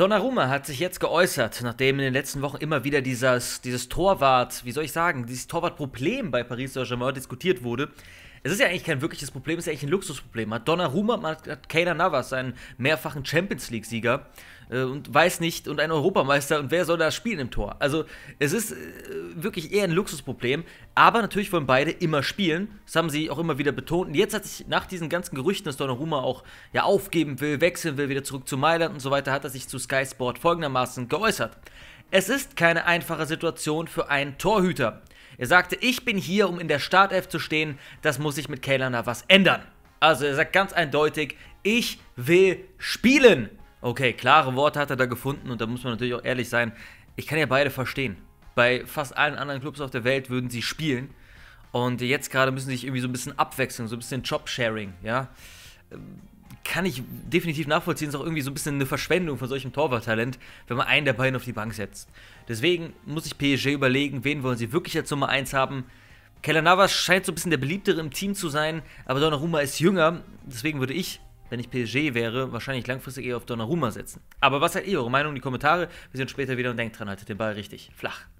Donnarumma hat sich jetzt geäußert, nachdem in den letzten Wochen immer wieder dieses, dieses Torwart, wie soll ich sagen, dieses Torwartproblem bei Paris Saint-Germain diskutiert wurde. Es ist ja eigentlich kein wirkliches Problem, es ist ja eigentlich ein Luxusproblem. Hat Donnarumma, hat Keiner Navas, einen mehrfachen Champions League-Sieger äh, und weiß nicht, und ein Europameister, und wer soll da spielen im Tor? Also, es ist äh, wirklich eher ein Luxusproblem, aber natürlich wollen beide immer spielen. Das haben sie auch immer wieder betont. Und jetzt hat sich nach diesen ganzen Gerüchten, dass Donnarumma auch ja aufgeben will, wechseln will, wieder zurück zu Mailand und so weiter, hat er sich zu Sky Sport folgendermaßen geäußert. Es ist keine einfache Situation für einen Torhüter. Er sagte, ich bin hier, um in der Startelf zu stehen, das muss sich mit Kayla was ändern. Also er sagt ganz eindeutig, ich will spielen. Okay, klare Worte hat er da gefunden und da muss man natürlich auch ehrlich sein. Ich kann ja beide verstehen. Bei fast allen anderen Clubs auf der Welt würden sie spielen. Und jetzt gerade müssen sie sich irgendwie so ein bisschen abwechseln, so ein bisschen Jobsharing, ja kann ich definitiv nachvollziehen, ist auch irgendwie so ein bisschen eine Verschwendung von solchem Torwarttalent, wenn man einen der beiden auf die Bank setzt. Deswegen muss sich PSG überlegen, wen wollen sie wirklich als Nummer 1 haben. Keller Navas scheint so ein bisschen der beliebtere im Team zu sein, aber Donnarumma ist jünger, deswegen würde ich, wenn ich PSG wäre, wahrscheinlich langfristig eher auf Donnarumma setzen. Aber was seid ihr, eure Meinung in die Kommentare? Wir sehen uns später wieder und denkt dran, haltet den Ball richtig flach.